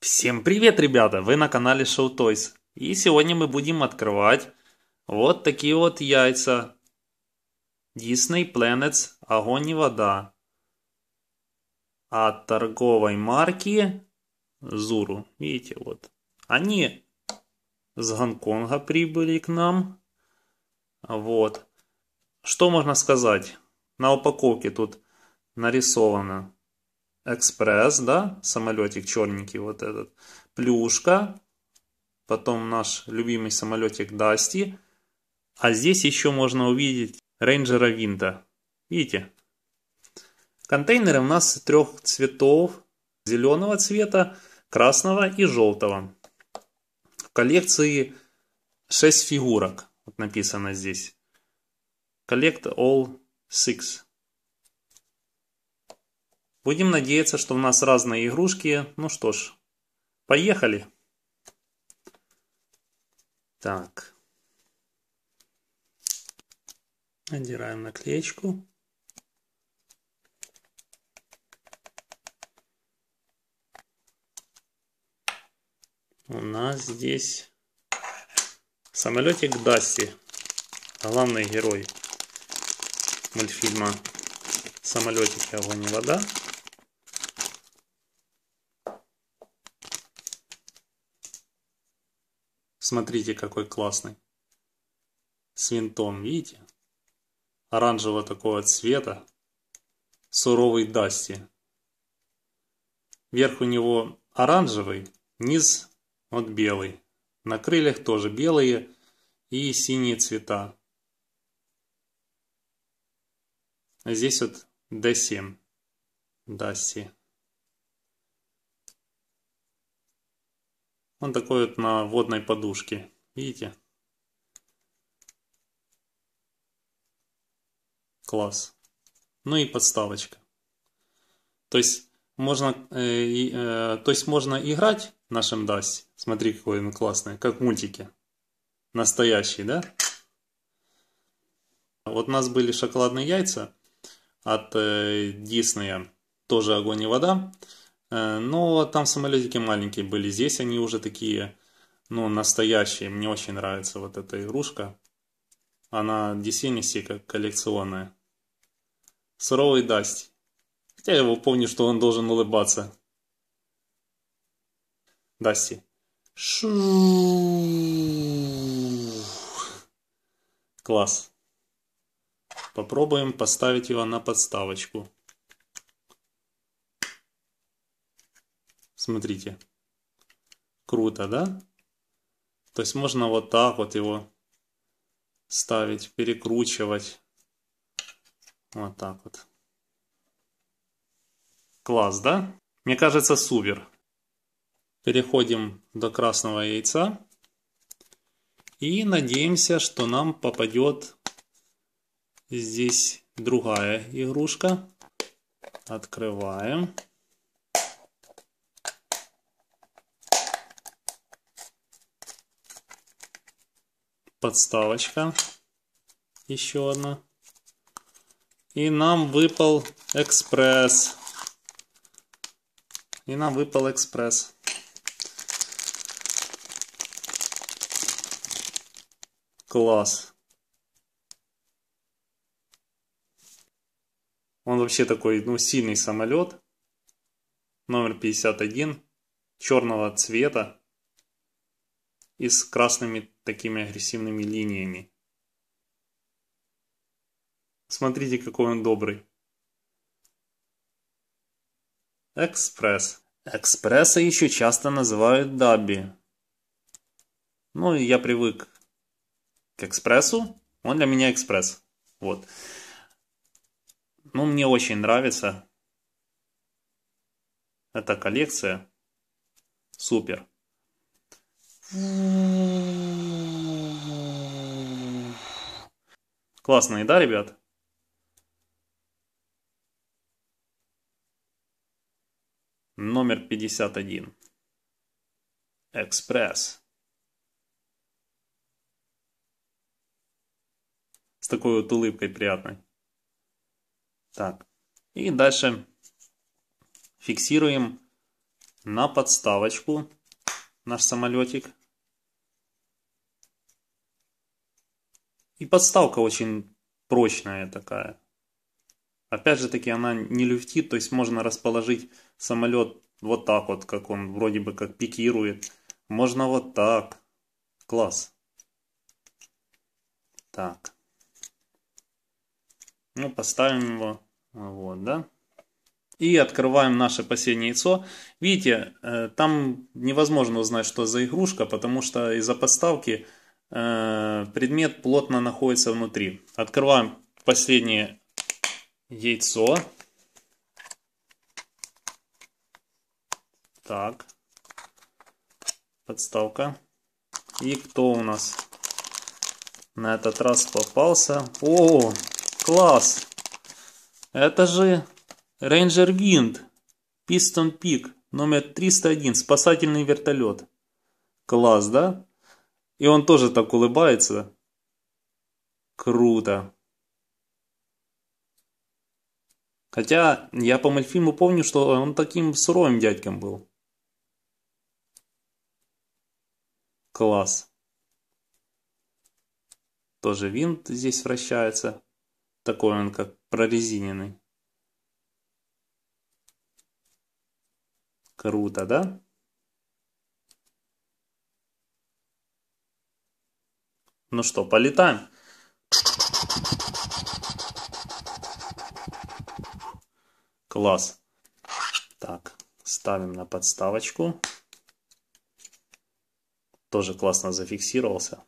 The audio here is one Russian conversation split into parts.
Всем привет, ребята! Вы на канале Show Toys. И сегодня мы будем открывать вот такие вот яйца. Disney Planets Огонь и вода. От торговой марки Zuru. Видите, вот. Они с Гонконга прибыли к нам. Вот. Что можно сказать? На упаковке тут нарисовано экспресс, да, самолетик черненький вот этот, плюшка, потом наш любимый самолетик Дасти, а здесь еще можно увидеть рейнджера Винта. Видите? Контейнеры у нас трех цветов, зеленого цвета, красного и желтого. В коллекции 6 фигурок, вот написано здесь. Collect all 6. Будем надеяться, что у нас разные игрушки. Ну что ж, поехали. Так. Надираем наклеечку. У нас здесь самолетик Дасти, главный герой мультфильма «Самолетики, огонь и вода». Смотрите, какой классный. С винтом, видите? Оранжевого такого цвета. Суровый Дасти. Верх у него оранжевый, низ вот белый. На крыльях тоже белые и синие цвета. А здесь вот D7. Дасти. Он такой вот на водной подушке. Видите? Класс. Ну и подставочка. То есть можно, э, э, то есть можно играть нашим нашем Смотри, какой он классный, как мультики. Настоящий, да? Вот у нас были шоколадные яйца от э, Диснея. Тоже огонь и вода. Э, но там самолетики маленькие были. Здесь они уже такие, ну, настоящие. Мне очень нравится вот эта игрушка. Она Десенисика коллекционная. Суровый Дасти. Хотя я его помню, что он должен улыбаться. Дасти. Класс. Попробуем поставить его на подставочку. Смотрите. Круто, да? То есть можно вот так вот его ставить, перекручивать. Вот так вот. Класс, да? Мне кажется, супер. Переходим до красного яйца. И надеемся, что нам попадет здесь другая игрушка. Открываем. подставочка. Еще одна. И нам выпал экспресс. И нам выпал экспресс. Класс. Он вообще такой, ну, сильный самолет. Номер 51. Черного цвета и с красными такими агрессивными линиями. Смотрите, какой он добрый. Экспресс. Экспресса еще часто называют даби. Ну, я привык к экспрессу. Он для меня экспресс. Вот. Ну, мне очень нравится. Эта коллекция. Супер. Классные, да, ребят? Номер 51. Экспресс. С такой вот улыбкой приятной. Так. И дальше фиксируем на подставочку наш самолетик. И подставка очень прочная такая. Опять же таки она не люфтит, то есть можно расположить самолет вот так вот, как он вроде бы как пикирует. Можно вот так. Класс. Так. Ну, поставим его. Вот, да. И открываем наше последнее яйцо. Видите, э, там невозможно узнать, что за игрушка, потому что из-за подставки Э, предмет плотно находится внутри. Открываем последнее яйцо. Так. Подставка. И кто у нас на этот раз попался? О, класс! Это же Ranger Wind. Piston Peak. Номер 301. Спасательный вертолет. Класс, да? И он тоже так улыбается. Круто. Хотя я по мультфильму помню, что он таким суровым дядьком был. Класс. Тоже винт здесь вращается. Такой он как прорезиненный. Круто, да? Ну что, полетаем? Класс. Так, ставим на подставочку. Тоже классно зафиксировался.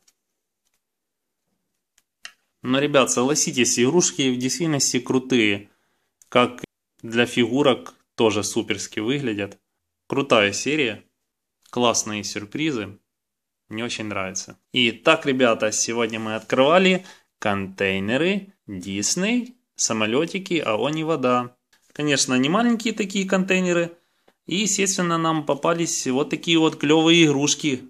Но, ну, ребят, согласитесь, игрушки в действительности крутые. Как для фигурок тоже суперски выглядят. Крутая серия, классные сюрпризы не очень нравится. И так, ребята, сегодня мы открывали контейнеры Дисней, самолетики, а он и вода. Конечно, не маленькие такие контейнеры. И, естественно, нам попались вот такие вот клевые игрушки,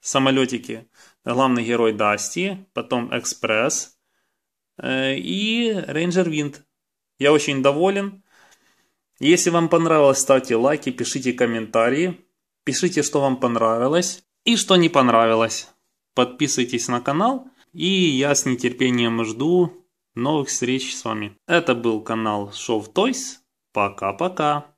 самолетики. Главный герой Дасти, потом Экспресс э, и Рейнджер Винт. Я очень доволен. Если вам понравилось, ставьте лайки, пишите комментарии. Пишите, что вам понравилось и что не понравилось. Подписывайтесь на канал, и я с нетерпением жду новых встреч с вами. Это был канал Show Toys. Пока-пока.